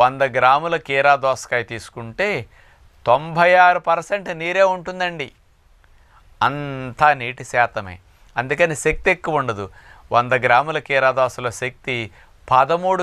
వంద గ్రాముల కీరా దోసకాయ తీసుకుంటే తొంభై ఆరు పర్సెంట్ నీరే ఉంటుందండి అంతా నీటి శాతమే అందుకని శక్తి ఎక్కువ ఉండదు వంద గ్రాముల కీరా దోసలో శక్తి పదమూడు